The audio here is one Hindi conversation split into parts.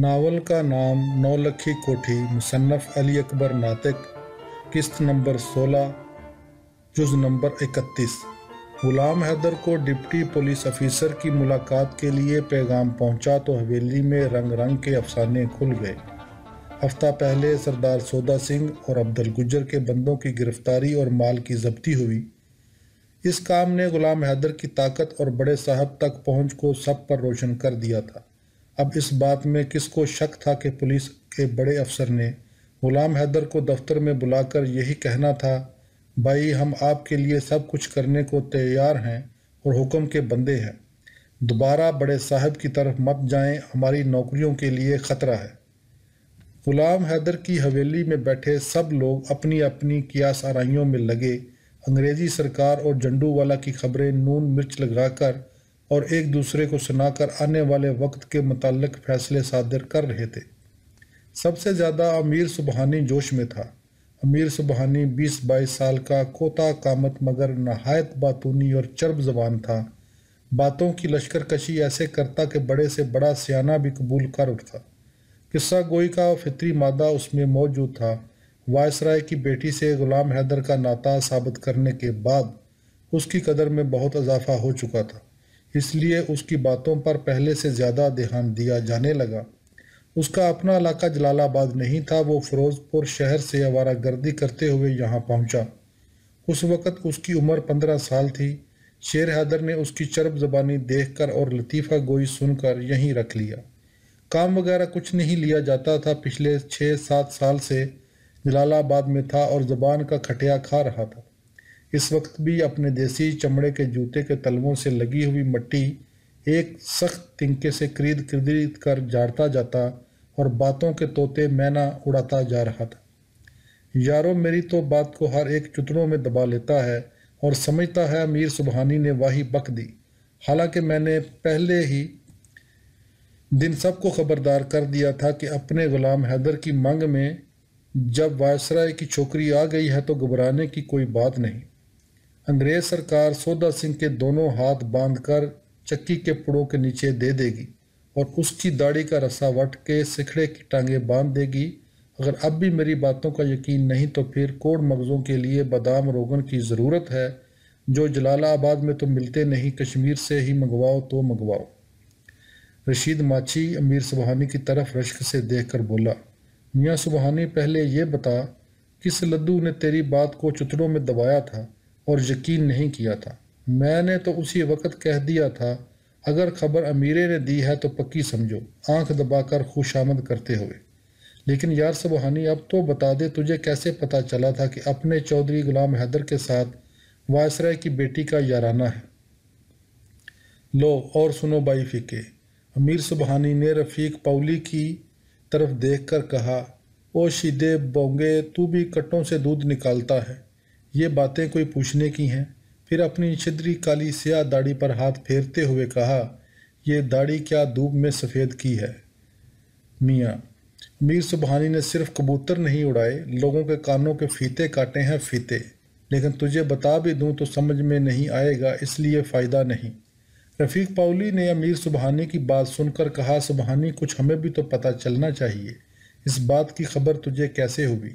नावल का नाम नौलखी कोठी मुसन्फ़ अली अकबर नातिक किस्त नंबर 16 जुज नंबर 31 गुलाम हैदर को डिप्टी पुलिस अफिसर की मुलाकात के लिए पैगाम पहुंचा तो हवेली में रंग रंग के अफसाने खुल गए हफ्ता पहले सरदार सोदा सिंह और अब्दुल गुजर के बंदों की गिरफ्तारी और माल की जब्ती हुई इस काम ने गुलाम हैदर की ताकत और बड़े साहब तक पहुंच को सब पर रोशन कर दिया था अब इस बात में किसको शक था कि पुलिस के बड़े अफसर ने गुलाम हैदर को दफ्तर में बुलाकर यही कहना था भाई हम आपके लिए सब कुछ करने को तैयार हैं और हुक्म के बंदे हैं दोबारा बड़े साहब की तरफ मत जाएं हमारी नौकरियों के लिए ख़तरा है गुलाम हैदर की हवेली में बैठे सब लोग अपनी अपनी क्या सराइयों में लगे अंग्रेज़ी सरकार और झंडू वाला की खबरें नून मिर्च लगाकर और एक दूसरे को सुनाकर आने वाले वक्त के मतलब फैसले सादर कर रहे थे सबसे ज़्यादा अमीर सुबहानी जोश में था अमीर सुबहानी 20-22 साल का कोता कामत मगर नहायत बातूनी और चर्ब जबान था बातों की लश्कर कशी ऐसे करता कि बड़े से बड़ा सियाना भी कबूल कर उठता किस्सा गोई का फितरी मादा उसमें मौजूद था वायसराय की बेटी से गुलाम हैदर का नाता साबित करने के बाद उसकी कदर में बहुत इजाफा हो चुका था इसलिए उसकी बातों पर पहले से ज़्यादा ध्यान दिया जाने लगा उसका अपना इलाका जलालाबाद नहीं था वो फिरोज़पुर शहर से आवारा गर्दी करते हुए यहाँ पहुँचा उस वक़्त उसकी उम्र पंद्रह साल थी शेर हैदर ने उसकी चर्ब जबानी देख कर और लतीफ़ा गोई सुनकर यहीं रख लिया काम वगैरह कुछ नहीं लिया जाता था पिछले छः सात साल से जलालाबाद में था और ज़बान का खटिया खा रहा था इस वक्त भी अपने देसी चमड़े के जूते के तलवों से लगी हुई मट्टी एक सख्त तिनके से खरीद खरीद कर जारता जाता और बातों के तोते मैना उड़ाता जा रहा था यारों मेरी तो बात को हर एक चुतड़ों में दबा लेता है और समझता है अमीर सुबहानी ने वाही बक दी हालांकि मैंने पहले ही दिन सबको खबरदार कर दिया था कि अपने गुलाम हैदर की मांग में जब वायसराय की छोकरी आ गई है तो घबराने की कोई बात नहीं अंग्रेज सरकार सोदा सिंह के दोनों हाथ बांधकर चक्की के पुड़ों के नीचे दे देगी और उसकी दाढ़ी का रस्सा वट के सिखड़े की टांगे बांध देगी अगर अब भी मेरी बातों का यकीन नहीं तो फिर कोड़ मगज़ों के लिए बादाम रोगन की ज़रूरत है जो जलालाबाद में तो मिलते नहीं कश्मीर से ही मंगवाओ तो मंगवाओ रशीद माछी अमीर सुबहानी की तरफ रश्क से देख कर बोला मियाँ सुबहानी पहले ये बता किस लद्दू ने तेरी बात को चुतड़ों में दबाया था और यकीन नहीं किया था मैंने तो उसी वक्त कह दिया था अगर खबर अमीरे ने दी है तो पक्की समझो आंख दबाकर खुशामद करते हुए लेकिन यार सबहानी अब तो बता दे तुझे कैसे पता चला था कि अपने चौधरी गुलाम हैदर के साथ वायसराय की बेटी का याराना है लो और सुनो बाई फिके अमीर सुबहानी ने रफ़ीक पाउली की तरफ देख कर कहा ओ शीदे बोंगे तू भी कट्टों से दूध निकालता है ये बातें कोई पूछने की हैं फिर अपनी छिद्री काली स्याह दाढ़ी पर हाथ फेरते हुए कहा यह दाढ़ी क्या धूप में सफ़ेद की है मियाँ मीर सुबहानी ने सिर्फ कबूतर नहीं उड़ाए लोगों के कानों के फीते काटे हैं फीते लेकिन तुझे बता भी दूं तो समझ में नहीं आएगा इसलिए फ़ायदा नहीं रफ़ीक पाउली ने अमीर सुबहानी की बात सुनकर कहा सुबहानी कुछ हमें भी तो पता चलना चाहिए इस बात की खबर तुझे कैसे हुई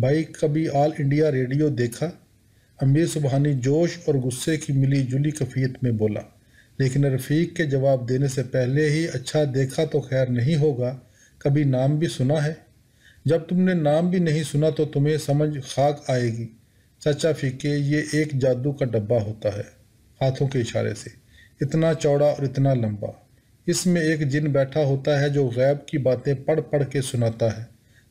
भाई कभी ऑल इंडिया रेडियो देखा अमीर सुबहानी जोश और गुस्से की मिली जुली कफ़ीत में बोला लेकिन रफ़ीक के जवाब देने से पहले ही अच्छा देखा तो खैर नहीं होगा कभी नाम भी सुना है जब तुमने नाम भी नहीं सुना तो तुम्हें समझ खाक आएगी चाचा फीके ये एक जादू का डब्बा होता है हाथों के इशारे से इतना चौड़ा और इतना लंबा इसमें एक जिन बैठा होता है जो गैब की बातें पढ़ पढ़ के सुनाता है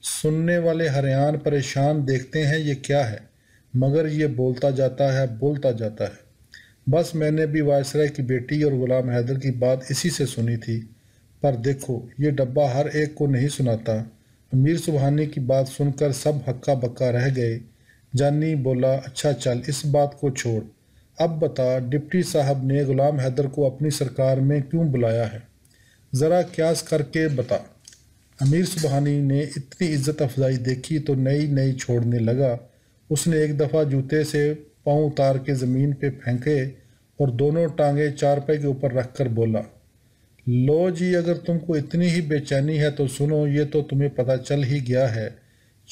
सुनने वाले हरियान परेशान देखते हैं ये क्या है मगर ये बोलता जाता है बोलता जाता है बस मैंने भी वायसराय की बेटी और गुलाम हैदर की बात इसी से सुनी थी पर देखो ये डब्बा हर एक को नहीं सुनाता अमीर सुबहानी की बात सुनकर सब हक्का बक्का रह गए जानी बोला अच्छा चल इस बात को छोड़ अब बता डिप्टी साहब ने गुलाम हैदर को अपनी सरकार में क्यों बुलाया है ज़रा क्यास करके बता अमीर सुबहानी ने इतनी इज्जत अफजाई देखी तो नई नई छोड़ने लगा उसने एक दफ़ा जूते से पाँव उतार के ज़मीन पे फेंके और दोनों टांगे चारपाई के ऊपर रख कर बोला लो जी अगर तुमको इतनी ही बेचैनी है तो सुनो ये तो तुम्हें पता चल ही गया है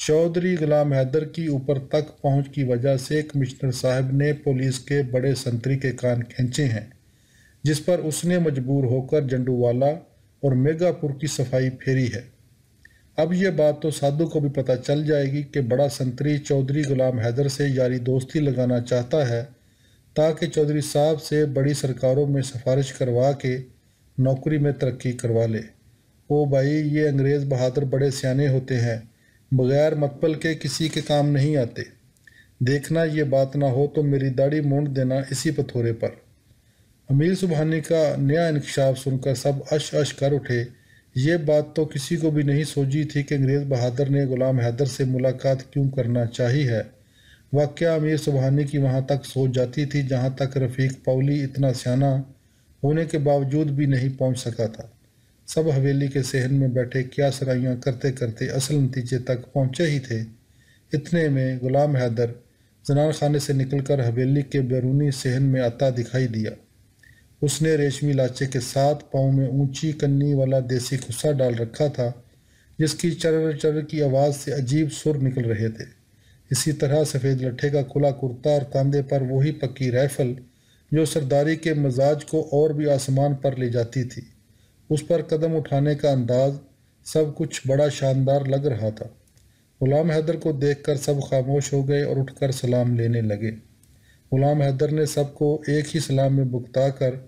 चौधरी गुलाम हैदर की ऊपर तक पहुंच की वजह से कमिश्नर साहब ने पुलिस के बड़े संतरी के कान खींचे हैं जिस पर उसने मजबूर होकर जंडूवाला और मेगापुर की सफाई फेरी है अब ये बात तो साधु को भी पता चल जाएगी कि बड़ा संतरी चौधरी गुलाम हैदर से यारी दोस्ती लगाना चाहता है ताकि चौधरी साहब से बड़ी सरकारों में सिफारिश करवा के नौकरी में तरक्की करवा ले ओ भाई ये अंग्रेज़ बहादुर बड़े सियाने होते हैं बग़ैर मतपल के किसी के काम नहीं आते देखना ये बात ना हो तो मेरी दाढ़ी मूंड देना इसी पथोरे पर अमीर सुबहानी का नया इंकशाफ सुनकर सब अश अश कर उठे ये बात तो किसी को भी नहीं सोची थी कि अंग्रेज़ बहादुर ने गुलाम हैदर से मुलाकात क्यों करना चाही है वाक्य अमीर सुबहानी की वहाँ तक सोच जाती थी जहाँ तक रफ़ीक पौली इतना सियाना होने के बावजूद भी नहीं पहुँच सका था सब हवेली के सहन में बैठे क्या सराइयाँ करते करते असल नतीजे तक पहुँचे ही थे इतने में गुलाम हैदर जनान खाने से निकलकर हवेली के बैरूनी सहन में आता दिखाई दिया उसने रेशमी लाचे के साथ पाँव में ऊंची कन्नी वाला देसी खुस्सा डाल रखा था जिसकी चर्र चर की आवाज़ से अजीब सुर निकल रहे थे इसी तरह सफ़ेद लट्ठे का खुला कुर्ता और कंधे पर वही पक्की राइफल जो सरदारी के मजाज को और भी आसमान पर ले जाती थी उस पर कदम उठाने का अंदाज सब कुछ बड़ा शानदार लग रहा था गुलाम हैदर को देखकर सब खामोश हो गए और उठकर सलाम लेने लगे गुलाम हैदर ने सबको एक ही सलाम में बुकता कर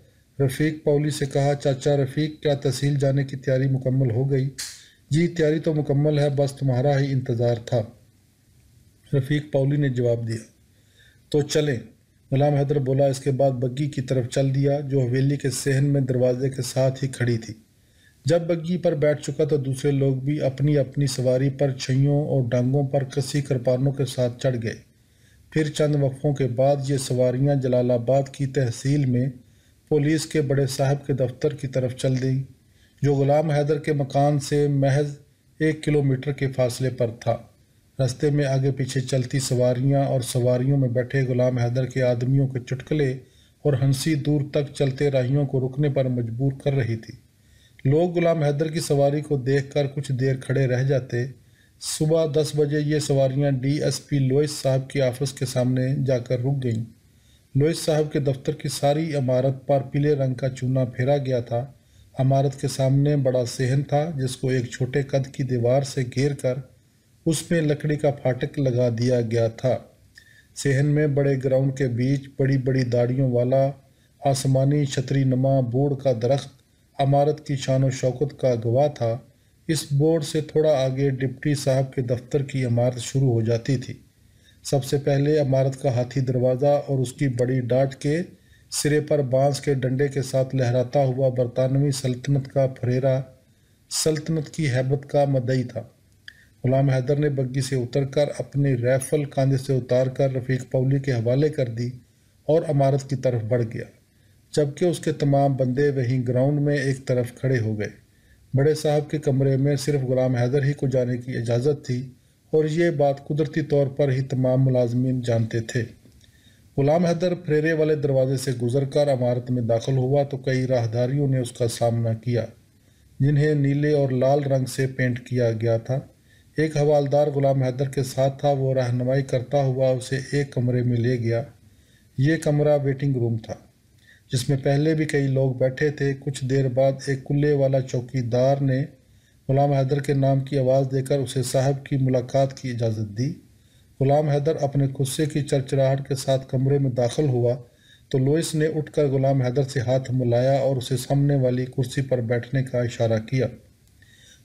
रफ़ीक पौली से कहा चाचा रफ़ीक क्या तहसील जाने की तैयारी मुकम्मल हो गई जी तैयारी तो मुकम्मल है बस तुम्हारा ही इंतज़ार था रफ़ीक पौली ने जवाब दिया तो चलें गुलाम हैदर बोला इसके बाद बग्गी की तरफ चल दिया जो हवेली के सहन में दरवाजे के साथ ही खड़ी थी जब बग्गी पर बैठ चुका तो दूसरे लोग भी अपनी अपनी सवारी पर छियों और डांगों पर कसी कृपानों के साथ चढ़ गए फिर चंद वक्फ़ों के बाद ये सवारियां जलालाबाद की तहसील में पुलिस के बड़े साहब के दफ्तर की तरफ चल दी जो गुलाम हैदर के मकान से महज एक किलोमीटर के फासले पर था रास्ते में आगे पीछे चलती सवारियां और सवारियों में बैठे गुलाम हैदर के आदमियों के चुटकले और हंसी दूर तक चलते राहियों को रुकने पर मजबूर कर रही थी लोग गुलाम हैदर की सवारी को देखकर कुछ देर खड़े रह जाते सुबह दस बजे ये सवारियां डीएसपी लोइस साहब के ऑफिस के सामने जाकर रुक गईं लोहित साहब के दफ्तर की सारी इमारत पर पीले रंग का चूना फेरा गया था इमारत के सामने बड़ा सेहन था जिसको एक छोटे कद की दीवार से घेर कर उसमें लकड़ी का फाटक लगा दिया गया था सेहन में बड़े ग्राउंड के बीच बड़ी बड़ी दाढ़ियों वाला आसमानी छतरी नमा बोर्ड का दरख्त अमारत की शान शौकत का गवाह था इस बोर्ड से थोड़ा आगे डिप्टी साहब के दफ्तर की इमारत शुरू हो जाती थी सबसे पहले इमारत का हाथी दरवाज़ा और उसकी बड़ी डाट के सिरे पर बांस के डंडे के साथ लहराता हुआ बरतानवी सल्तनत का फरेरा सल्तनत की हैबत का मदई था गुलाम हैदर ने बग्गी से उतरकर अपनी रैफल कांधे से उतारकर रफीक पौली के हवाले कर दी और अमारत की तरफ बढ़ गया जबकि उसके तमाम बंदे वहीं ग्राउंड में एक तरफ खड़े हो गए बड़े साहब के कमरे में सिर्फ गुलाम हैदर ही को जाने की इजाज़त थी और ये बात कुदरती तौर पर ही तमाम मुलाजमीन जानते थे गुलाम हैदर फ्रेरे वाले दरवाजे से गुजरकर इमारत में दाखिल हुआ तो कई राहदारियों ने उसका सामना किया जिन्हें नीले और लाल रंग से पेंट किया गया था एक हवालदार गुलाम हैदर के साथ था वो रहनमाई करता हुआ उसे एक कमरे में ले गया ये कमरा वेटिंग रूम था जिसमें पहले भी कई लोग बैठे थे कुछ देर बाद एक कुल्ले वाला चौकीदार ने गुलाम हैदर के नाम की आवाज़ देकर उसे साहब की मुलाकात की इजाज़त दी गुलाम हैदर अपने गुस्से की चरचराहट के साथ कमरे में दाखिल हुआ तो लोइस ने उठकर गुलाम हैदर से हाथ मिलाया और उसे सामने वाली कुर्सी पर बैठने का इशारा किया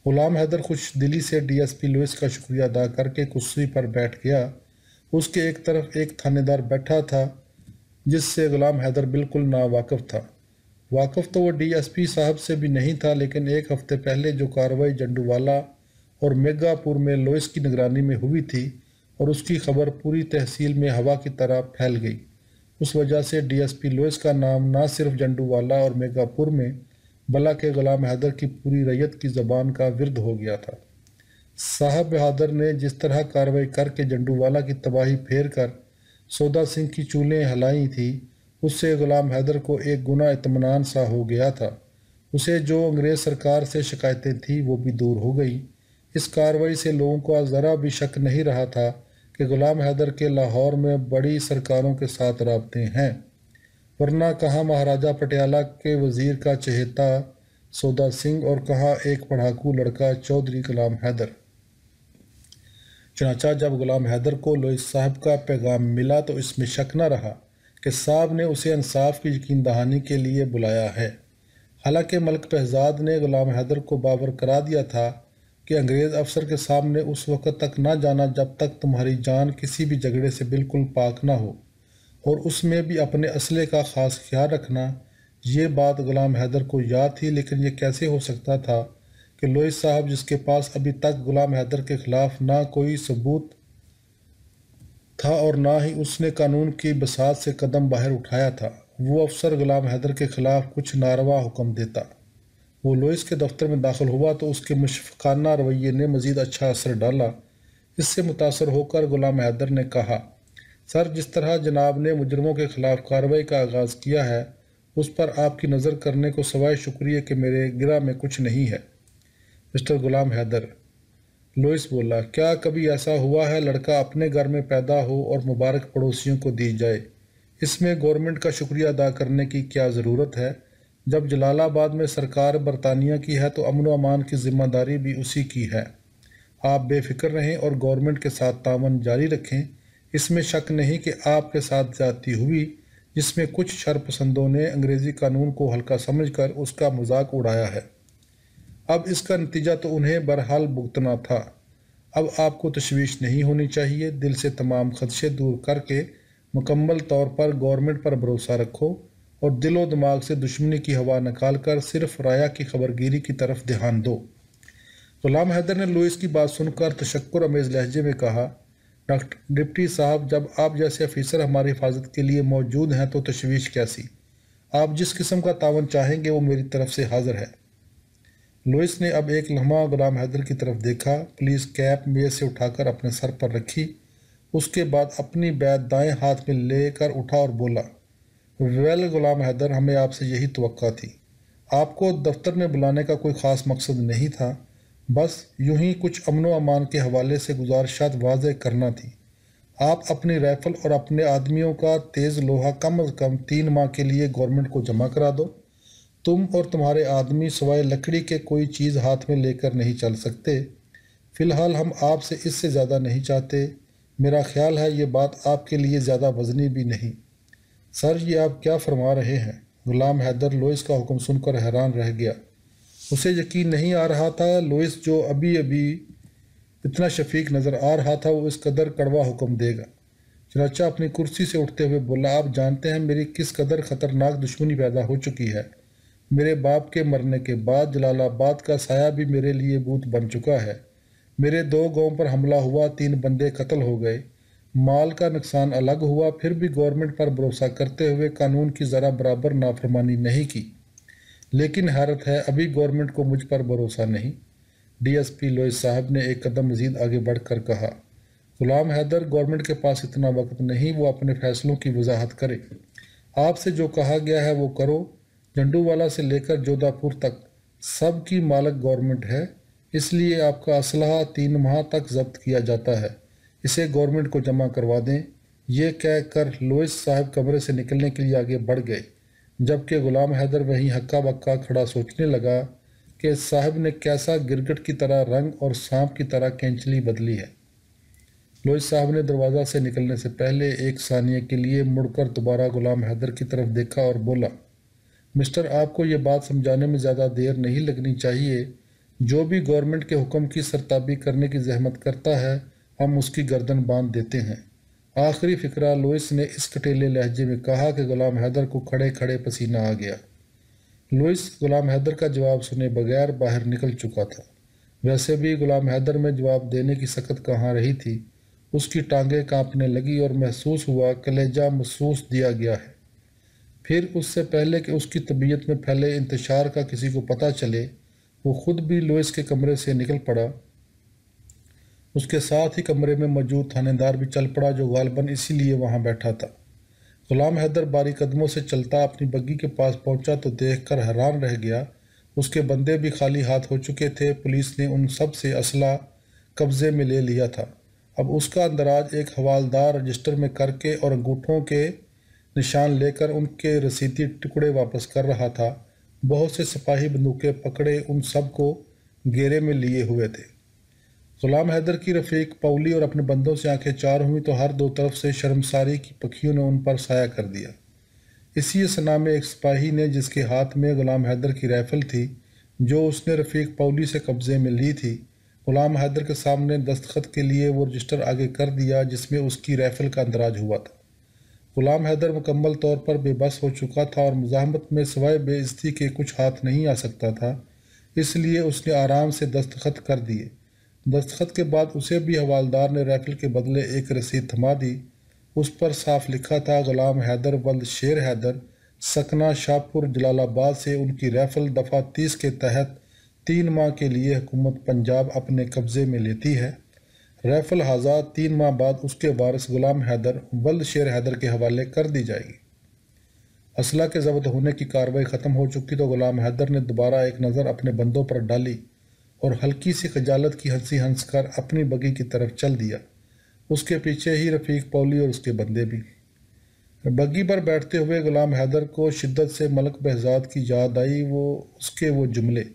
गुलाम हैदर खुश दिली से डीएसपी लोइस का शुक्रिया अदा करके कुर्सी पर बैठ गया उसके एक तरफ एक थानेदार बैठा था जिससे गुलाम हैदर बिल्कुल नावाकफ था वाकफ़ तो वह डीएसपी साहब से भी नहीं था लेकिन एक हफ्ते पहले जो कार्रवाई जंडूवाला और मेगापुर में लोइस की निगरानी में हुई थी और उसकी खबर पूरी तहसील में हवा की तरह फैल गई उस वजह से डीएसपी लोइस का नाम ना सिर्फ जंडूवाला और मेगापुर में बला के गुलाम हैदर की पूरी रैयत की ज़बान का विरद हो गया था साहब बहादुर ने जिस तरह कार्रवाई करके जंडूवाला की तबाही फेर कर सौदा सिंह की चूलें हलाई थी उससे ग़ुलाम हैदर को एक गुना इतमान सा हो गया था उसे जो अंग्रेज़ सरकार से शिकायतें थीं वो भी दूर हो गई इस कार्रवाई से लोगों को ज़रा भी शक नहीं रहा था कि ग़ुलाम हैदर के लाहौर में बड़ी सरकारों के साथ रबते हैं वरना कहाँ महाराजा पटियाला के वज़ीर का चहेता सौदा सिंह और कहाँ एक पढ़ाकू लड़का चौधरी गुलाम हैदर चनाचा जब गुलाम हैदर को लोई साहब का पैगाम मिला तो इसमें शक न रहा कि साहब ने उसे इंसाफ की यकीन दहानी के लिए बुलाया है हालांकि मलक पहजाद ने गुलाम हैदर को बावर करा दिया था कि अंग्रेज़ अफसर के सामने उस वक़्त तक ना जाना जब तक तुम्हारी जान किसी भी झगड़े से बिल्कुल पाक ना हो और उसमें भी अपने असले का ख़ास ख्याल रखना ये बात गुलाम हैदर को याद थी लेकिन यह कैसे हो सकता था कि लोई साहब जिसके पास अभी तक गुलाम हैदर के ख़िलाफ़ ना कोई सबूत था और ना ही उसने कानून की बसात से कदम बाहर उठाया था वो अफसर गुलाम हैदर के खिलाफ कुछ नारवा हुक्म देता वो लोइस के दफ्तर में दाखिल हुआ तो उसके मुशफ़ाना रवैये ने मज़ीद अच्छा असर डाला इससे मुतासर होकर गुलाम हैदर ने कहा सर जिस तरह जनाब ने मुजरमों के खिलाफ कार्रवाई का आगाज़ किया है उस पर आपकी नज़र करने को सवाए शुक्रिया के मेरे गिरा में कुछ नहीं है मिस्टर गुलाम हैदर लुइस बोला क्या कभी ऐसा हुआ है लड़का अपने घर में पैदा हो और मुबारक पड़ोसियों को दी जाए इसमें गवर्नमेंट का शुक्रिया अदा करने की क्या ज़रूरत है जब जलालाबाद में सरकार बरतानिया की है तो अमन अमान की जिम्मेदारी भी उसी की है आप बेफिक्र रहें और गवर्नमेंट के साथ तावन जारी रखें इसमें शक नहीं कि आपके साथ जाती हुई जिसमें कुछ शरपसंदों ने अंग्रेज़ी कानून को हल्का समझकर उसका मजाक उड़ाया है अब इसका नतीजा तो उन्हें बरहाल भुगतना था अब आपको तशवीश नहीं होनी चाहिए दिल से तमाम खदशे दूर करके मुकम्मल तौर पर गवर्नमेंट पर भरोसा रखो और दिलो दिमाग से दुश्मनी की हवा निकाल कर सिर्फ राया की खबरगिरी की तरफ ध्यान दो गुलाम हैदर ने लुइस की बात सुनकर तशक्र अमेज़ लहजे में कहा डॉक्टर डिप्टी साहब जब आप जैसे अफीसर हमारी हिफाजत के लिए मौजूद हैं तो तशवीश कैसी आप जिस किस्म का तावन चाहेंगे वो मेरी तरफ से हाजिर है लुइस ने अब एक लम्हा गुलाम हैदर की तरफ देखा पुलिस कैप मेज से उठाकर अपने सर पर रखी उसके बाद अपनी बैत दाएं हाथ में लेकर उठा और बोला वेल गुलाम हैदर हमें आपसे यही तो थी आपको दफ्तर में बुलाने का कोई ख़ास मकसद नहीं था बस यूं ही कुछ अमन अमान के हवाले से गुजारिशात वाज करना थी आप अपनी राइफल और अपने आदमियों का तेज़ लोहा कम अज़ कम तीन माह के लिए गवर्नमेंट को जमा करा दो तुम और तुम्हारे आदमी सवाए लकड़ी के कोई चीज़ हाथ में लेकर नहीं चल सकते फ़िलहाल हम आपसे इससे ज़्यादा नहीं चाहते मेरा ख्याल है ये बात आपके लिए ज़्यादा वजनी भी नहीं सर ये आप क्या फरमा रहे हैं गुलाम हैदर लोइस का हुक्म सुनकर हैरान रह गया उसे यकीन नहीं आ रहा था लोइस जो अभी अभी इतना शफीक नज़र आ रहा था वो इस कदर कड़वा हुक्म देगा चनाचा अपनी कुर्सी से उठते हुए बोला आप जानते हैं मेरी किस कदर ख़तरनाक दुश्मनी पैदा हो चुकी है मेरे बाप के मरने के बाद जलालाबाद का साया भी मेरे लिए बूथ बन चुका है मेरे दो गांव पर हमला हुआ तीन बंदे कत्ल हो गए माल का नुकसान अलग हुआ फिर भी गवर्नमेंट पर भरोसा करते हुए कानून की ज़रा बराबर नाफरमानी नहीं की लेकिन हैरत है अभी गवर्नमेंट को मुझ पर भरोसा नहीं डीएसपी लोई साहब ने एक कदम मजीद आगे बढ़कर कहा गुलाम हैदर गवर्नमेंट के पास इतना वक्त नहीं वो अपने फैसलों की वजाहत करे आपसे जो कहा गया है वो करो झंडूवाला से लेकर जोधापुर तक सब की मालक गवर्नमेंट है इसलिए आपका असलाह तीन माह तक जब्त किया जाता है इसे गवर्नमेंट को जमा करवा दें ये कह कर लोइस साहब कमरे से निकलने के लिए आगे बढ़ गए जबकि गुलाम हैदर वहीं हक्का बक्का खड़ा सोचने लगा कि साहब ने कैसा गिरगट की तरह रंग और सांप की तरह कैंचली बदली है लोइस साहब ने दरवाज़ा से निकलने से पहले एक सानिए के लिए मुड़कर दोबारा गुलाम हैदर की तरफ देखा और बोला मिस्टर आपको ये बात समझाने में ज़्यादा देर नहीं लगनी चाहिए जो भी गवर्नमेंट के हुक्म की सरताबी करने की जहमत करता है हम उसकी गर्दन बांध देते हैं आखिरी फिक्रा लुइस ने इस कटेले लहजे में कहा कि गुलाम हैदर को खड़े खड़े पसीना आ गया लुइस गुलाम हैदर का जवाब सुने बगैर बाहर निकल चुका था वैसे भी गुलाम हैदर में जवाब देने की सकत कहाँ रही थी उसकी टांगें कांपने लगी और महसूस हुआ कलेजा महसूस दिया गया है फिर उससे पहले कि उसकी तबीयत में फैले इंतशार का किसी को पता चले वो खुद भी लोइस के कमरे से निकल पड़ा उसके साथ ही कमरे में मौजूद थानेदार भी चल पड़ा जो गालबन इसीलिए वहाँ बैठा था गुलाम हैदर बारी कदमों से चलता अपनी बग्गी के पास पहुँचा तो देखकर हैरान रह गया उसके बंदे भी खाली हाथ हो चुके थे पुलिस ने उन सब से असला कब्ज़े में ले लिया था अब उसका अंदराज एक हवालदार रजिस्टर में करके और अंगूठों के निशान लेकर उनके रसीदी टुकड़े वापस कर रहा था बहुत से सिपाही बंदूकें पकड़े उन सब को घेरे में लिए हुए थे गुलाम हैदर की रफीक पौली और अपने बंदों से आंखें चार हुई तो हर दो तरफ से शर्मसारी की पखियों ने उन पर साया कर दिया इसी सना में एक सिपाही ने जिसके हाथ में गुलाम हैदर की राइफल थी जो उसने रफीक पौली से कब्ज़े में ली थी गुलाम हैदर के सामने दस्तखत के लिए वो रजिस्टर आगे कर दिया जिसमें उसकी राइफल का अंदराज हुआ था गुलाम हैदर मुकम्मल तौर पर बेबस हो चुका था और मुजामत में सवाए बेइज्जती के कुछ हाथ नहीं आ सकता था इसलिए उसने आराम से दस्तखत कर दिए दस्तखत के बाद उसे भी हवालदार ने राइफल के बदले एक रसीद थमा दी उस पर साफ लिखा था गुलाम हैदर वल्द शेर हैदर सकना शाहपुर जलालाबाद से उनकी राइफल दफ़ा तीस के तहत तीन माह के लिए हुकूमत पंजाब अपने कब्ज़े में लेती है रैफल हाजा तीन माह बाद उसके वारिस गुलाम हैदर बल्द शेर हैदर के हवाले कर दी जाएगी असला के जब्त होने की कार्रवाई ख़त्म हो चुकी तो गुलाम हैदर ने दोबारा एक नज़र अपने बंदों पर डाली और हल्की सी खजालत की हंसी हंस कर अपनी बगी की तरफ चल दिया उसके पीछे ही रफीक पौली और उसके बंदे भी बग्गी पर बैठते हुए गुलाम हैदर को शिद्दत से मलक बहजाद की याद आई वो उसके वो जुमले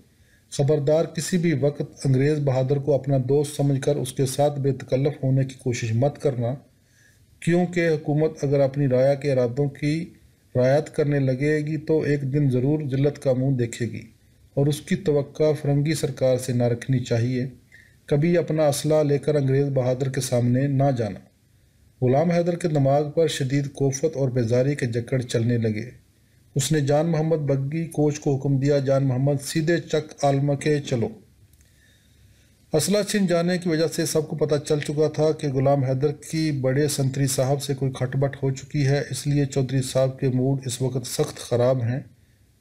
खबरदार किसी भी वक्त अंग्रेज़ बहादुर को अपना दोस्त समझकर उसके साथ बेतकल्लफ होने की कोशिश मत करना क्योंकि हुकूमत अगर अपनी राया के इरादों की रायत करने लगेगी तो एक दिन ज़रूर जिल्लत का मुंह देखेगी और उसकी तवक्का फरंगी सरकार से ना रखनी चाहिए कभी अपना असला लेकर अंग्रेज़ बहादुर के सामने ना जाना ग़ुलाम हैदर के दिमाग पर शदीद कोफत और बेजारी के जकड़ चलने लगे उसने जान मोहम्मद बग्गी कोच को हुक्म दिया जान मोहम्मद सीधे चक आलमा के चलो असला छिन जाने की वजह से सबको पता चल चुका था कि गुलाम हैदर की बड़े संतरी साहब से कोई खटबट हो चुकी है इसलिए चौधरी साहब के मूड इस वक्त सख्त ख़राब हैं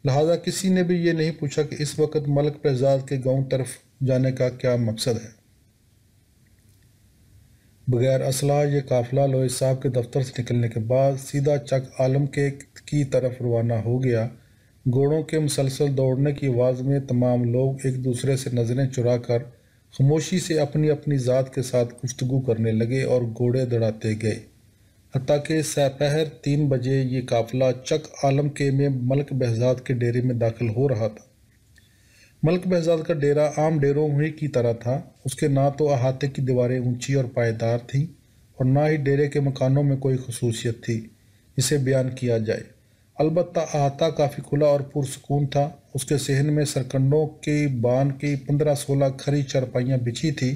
लिहाजा किसी ने भी ये नहीं पूछा कि इस वक्त मलक प्रजाद के गांव तरफ जाने का क्या मकसद है बगैर असला ये काफिला लोहे साहब के दफ्तर से निकलने के बाद सीधा चक आलम के की तरफ रवाना हो गया घोड़ों के मुसलसल दौड़ने की आवाज़ में तमाम लोग एक दूसरे से नज़रें चुरा कर खामोशी से अपनी अपनी ज़ात के साथ गुफ्तु करने लगे और घोड़े दड़ाते गए हती के सपहर तीन बजे ये काफिला चक आलम के में मलक बहजाद के डेरे में दाखिल हो रहा था मलक बहजाद का डेरा आम डेरों ही की तरह था उसके ना तो अहाते की दीवारें ऊंची और पायदार थीं और ना ही डेरे के मकानों में कोई खसूसियत थी इसे बयान किया जाए अलबत् अहाता काफ़ी खुला और पुरसकून था उसके सहन में सरकंडों की बान की पंद्रह सोलह खरी चारपाइयाँ बिछी थी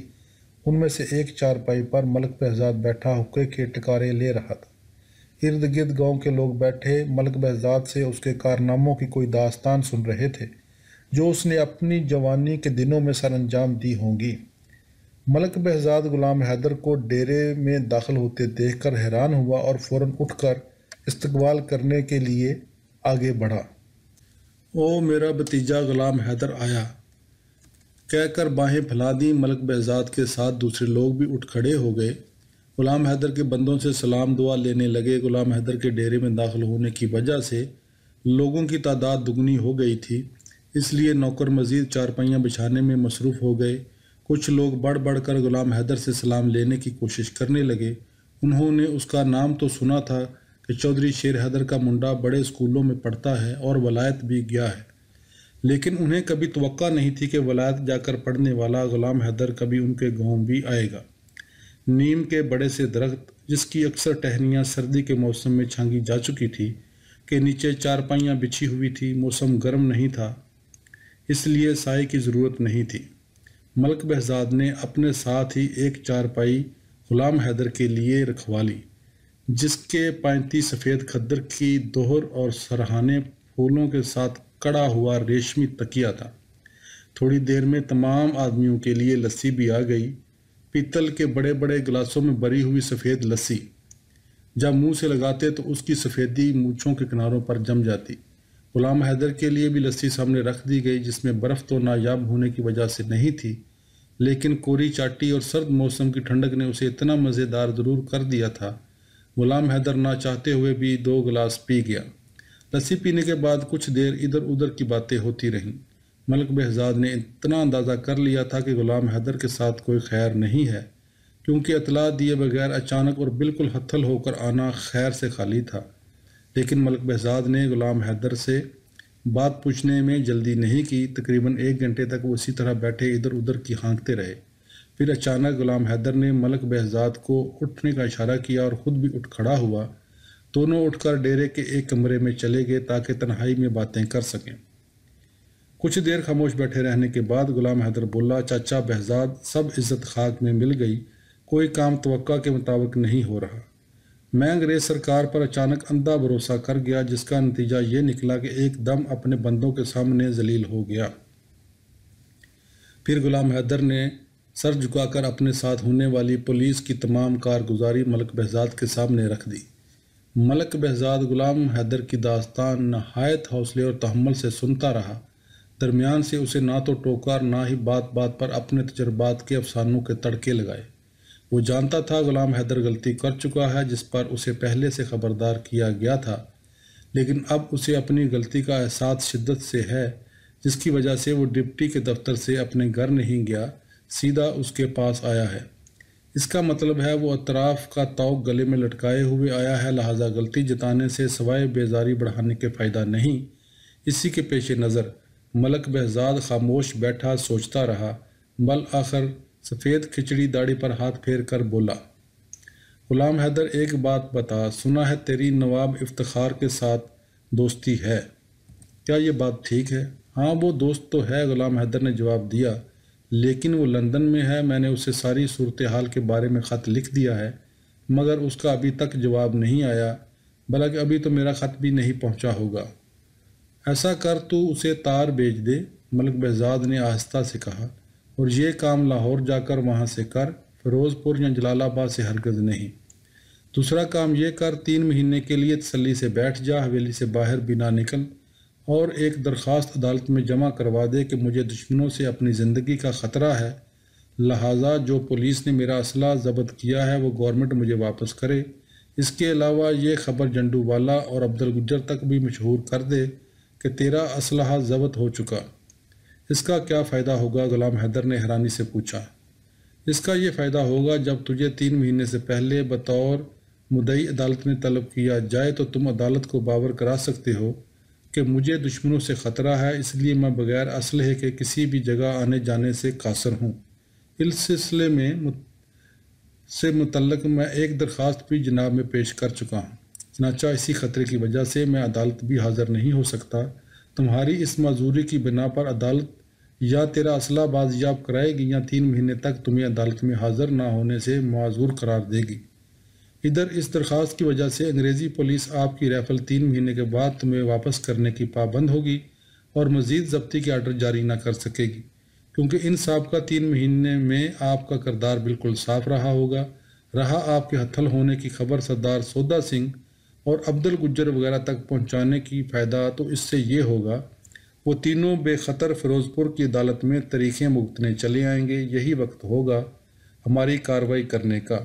उनमें से एक चारपाई पर मलक बहजाद बैठा हुक्के के टकारे ले रहा था इर्द गिर्द गाँव के लोग बैठे मलक बहजाद से उसके कारनामों की कोई दास्तान सुन रहे थे जो उसने अपनी जवानी के दिनों में सर अंजाम दी होंगी मलक बहजाद गुलाम हैदर को डेरे में दाखिल होते देखकर हैरान हुआ और फौरन उठकर इस्तकबाल करने के लिए आगे बढ़ा ओ मेरा भतीजा गुलाम हैदर आया कहकर बाहें फैला दी मलक बहजाद के साथ दूसरे लोग भी उठ खड़े हो गए गुलाम हैदर के बंदों से सलाम दुआ लेने लगे गुलाम हैदर के डेरे में दाखिल होने की वजह से लोगों की तादाद दुगनी हो गई थी इसलिए नौकर मजीद चारपाइयाँ बिछाने में मसरूफ़ हो गए कुछ लोग बढ़ बढ़ कर ग़ुलाम हैदर से सलाम लेने की कोशिश करने लगे उन्होंने उसका नाम तो सुना था कि चौधरी शेर हैदर का मुंडा बड़े स्कूलों में पढ़ता है और वलायत भी गया है लेकिन उन्हें कभी तो नहीं थी कि वलायत जाकर पढ़ने वाला ग़ुलाम हैदर कभी उनके गाँव भी आएगा नीम के बड़े से दरख्त जिसकी अक्सर टहनियाँ सर्दी के मौसम में छांगी जा चुकी थी के नीचे चारपाइयाँ बिछी हुई थी मौसम गर्म नहीं था इसलिए साय की ज़रूरत नहीं थी मलक बहजाद ने अपने साथ ही एक चारपाई गुलाम हैदर के लिए रखवा ली जिसके पैंती सफ़ेद खद्दर की दोहर और सरहाने फूलों के साथ कड़ा हुआ रेशमी तकिया था थोड़ी देर में तमाम आदमियों के लिए लस्सी भी आ गई पीतल के बड़े बड़े गिलासों में भरी हुई सफ़ेद लस्सी जब मुंह से लगाते तो उसकी सफ़ेदी मूछों के किनारों पर जम जाती गुलाम हैदर के लिए भी लस्सी सामने रख दी गई जिसमें बर्फ़ तो नायाब होने की वजह से नहीं थी लेकिन कोरी चाटी और सर्द मौसम की ठंडक ने उसे इतना मज़ेदार ज़रूर कर दिया था गुलाम हैदर ना चाहते हुए भी दो गिलास पी गया लस्सी पीने के बाद कुछ देर इधर उधर की बातें होती रहीं मलक बहजाद ने इतना अंदाज़ा कर लिया था कि ग़ुलाम हैदर के साथ कोई खैर नहीं है क्योंकि अतला दिए बगैर अचानक और बिल्कुल हथल होकर आना खैर से खाली था लेकिन मलक बहजाद ने ग़ुलाम हैदर से बात पूछने में जल्दी नहीं की तकरीबन एक घंटे तक वो इसी तरह बैठे इधर उधर की हाँकते रहे फिर अचानक ग़ुलाम हैदर ने मलक बहजाद को उठने का इशारा किया और ख़ुद भी उठ खड़ा हुआ दोनों उठकर डेरे के एक कमरे में चले गए ताकि तन्हाई में बातें कर सकें कुछ देर खामोश बैठे रहने के बाद ग़ुलाम हैदर बोला चाचा बहजाद सब इज़्ज़त खाक में मिल गई कोई काम तो के मुताबिक नहीं हो रहा मैं अंग्रेज़ सरकार पर अचानक अंधा भरोसा कर गया जिसका नतीजा ये निकला कि एकदम अपने बंदों के सामने जलील हो गया फिर गुलाम हैदर ने सर झुकाकर अपने साथ होने वाली पुलिस की तमाम कारगुजारी मलक बहजाद के सामने रख दी मलक बहजाद गुलाम हैदर की दास्तान नहायत हौसले और तहमल से सुनता रहा दरमियान से उसे ना तो टोका और ना ही बात बात पर अपने तजर्बात के अफसानों के तड़के लगाए वो जानता था गुलाम हैदर गलती कर चुका है जिस पर उसे पहले से खबरदार किया गया था लेकिन अब उसे अपनी गलती का एहसास शिद्दत से है जिसकी वजह से वो डिप्टी के दफ्तर से अपने घर नहीं गया सीधा उसके पास आया है इसका मतलब है वो अतराफ का तोक गले में लटकाए हुए आया है लिहाजा गलती जताने से सवाए बेजारी बढ़ाने के फ़ायदा नहीं इसी के पेश नज़र मलक बहजाद खामोश बैठा सोचता रहा बल आखिर सफ़ेद खिचड़ी दाढ़ी पर हाथ फेर कर बोला गुलाम हैदर एक बात बता सुना है तेरी नवाब इफ्तार के साथ दोस्ती है क्या ये बात ठीक है हाँ वो दोस्त तो है गुलाम हैदर ने जवाब दिया लेकिन वो लंदन में है मैंने उसे सारी सूरत हाल के बारे में ख़त लिख दिया है मगर उसका अभी तक जवाब नहीं आया कि अभी तो मेरा ख़त भी नहीं पहुंचा होगा ऐसा कर तू उसे तार भेज दे मलिक बहजाद ने आहिस्ता से कहा और ये काम लाहौर जाकर वहाँ से कर फिरोज़पुर या जलालाबाद से हरगज नहीं दूसरा काम ये कर तीन महीने के लिए तसली से बैठ जा हवेली से बाहर बिना निकल और एक दरख्वास्त अदालत में जमा करवा दे कि मुझे दुश्मनों से अपनी ज़िंदगी का ख़तरा है लहाजा जो पुलिस ने मेरा असला जब्त किया है वो गवर्नमेंट मुझे वापस करे इसके अलावा ये खबर जंडू वाला और अब्दुल गुजर तक भी मशहूर कर दे कि तेरा असलहा जब्त हो चुका इसका क्या फ़ायदा होगा गुलाम हैदर ने हैरानी से पूछा इसका यह फ़ायदा होगा जब तुझे तीन महीने से पहले बतौर मुदई अदालत में तलब किया जाए तो तुम अदालत को बावर करा सकते हो कि मुझे दुश्मनों से ख़तरा है इसलिए मैं बगैर असलहे के किसी भी जगह आने जाने से कासर हूँ इस सिलसिले में मुत... से मुतलक मैं एक दरख्वास्त भी जनाब में पेश कर चुका हूँ चनाचा इसी ख़तरे की वजह से मैं अदालत भी हाज़िर नहीं हो सकता तुम्हारी इस मजदूरी की बिना पर अदालत या तेरा असला बाजियाब कराएगी या तीन महीने तक तुम्हें अदालत में हाजिर ना होने से माजूर करार देगी इधर इस दरख्वास्त की वजह से अंग्रेज़ी पुलिस आपकी रैफल तीन महीने के बाद तुम्हें वापस करने की पाबंद होगी और मज़ीद जब्ती के आर्डर जारी ना कर सकेगी क्योंकि इन सबका का तीन महीने में आपका करदार बिल्कुल साफ रहा होगा रहा आपके हथल होने की खबर सरदार सौदा सिंह और अब्दुल गुजर वगैरह तक पहुंचाने की फ़ायदा तो इससे ये होगा वो तीनों बेखतर फिरोज़पुर की अदालत में तरीक़े मुगतने चले आएंगे यही वक्त होगा हमारी कार्रवाई करने का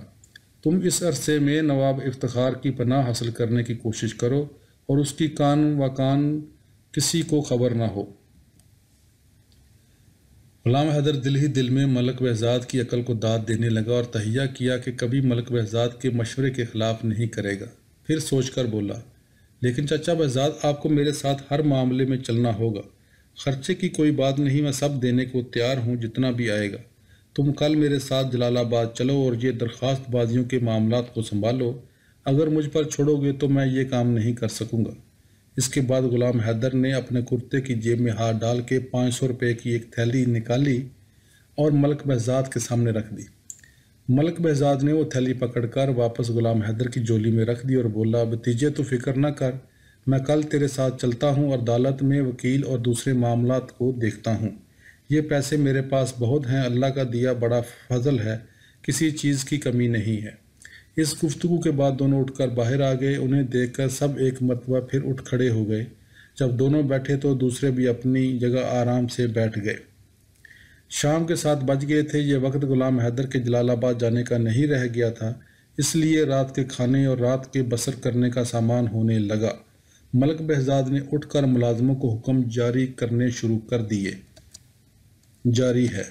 तुम इस अरसे में नवाब इफ्तार की पनाह हासिल करने की कोशिश करो और उसकी कान व कान किसी को खबर ना हो गुलाम हैदर दिल ही दिल में मलक बहजाद की अकल को दाद देने लगा और तहिया किया कि कभी मलक वहजाद के मशवरे के ख़िलाफ़ नहीं करेगा फिर सोचकर बोला लेकिन चचा बजाद आपको मेरे साथ हर मामले में चलना होगा खर्चे की कोई बात नहीं मैं सब देने को तैयार हूँ जितना भी आएगा तुम कल मेरे साथ जलालाबाद चलो और ये बाज़ियों के मामला को संभालो अगर मुझ पर छोड़ोगे तो मैं ये काम नहीं कर सकूँगा इसके बाद गुलाम हैदर ने अपने कुर्ते की जेब में हाथ डाल के पाँच सौ रुपये की एक थैली निकाली और मलक बहजाद के सामने रख दी मलक बहजाद ने वो थैली पकड़कर वापस गुलाम हैदर की जोली में रख दी और बोला भतीजे तो फिक्र न कर मैं कल तेरे साथ चलता हूँ और अदालत में वकील और दूसरे मामला को देखता हूँ ये पैसे मेरे पास बहुत हैं अल्लाह का दिया बड़ा फजल है किसी चीज़ की कमी नहीं है इस गुफ्तु के बाद दोनों उठकर बाहर आ गए उन्हें देखकर सब एक मरतबा फिर उठ खड़े हो गए जब दोनों बैठे तो दूसरे भी अपनी जगह आराम से बैठ गए शाम के साथ बज गए थे ये वक्त गुलाम हैदर के जलालाबाद जाने का नहीं रह गया था इसलिए रात के खाने और रात के बसर करने का सामान होने लगा मलक बहजाद ने उठकर मुलाजमों को हुक्म जारी करने शुरू कर दिए जारी है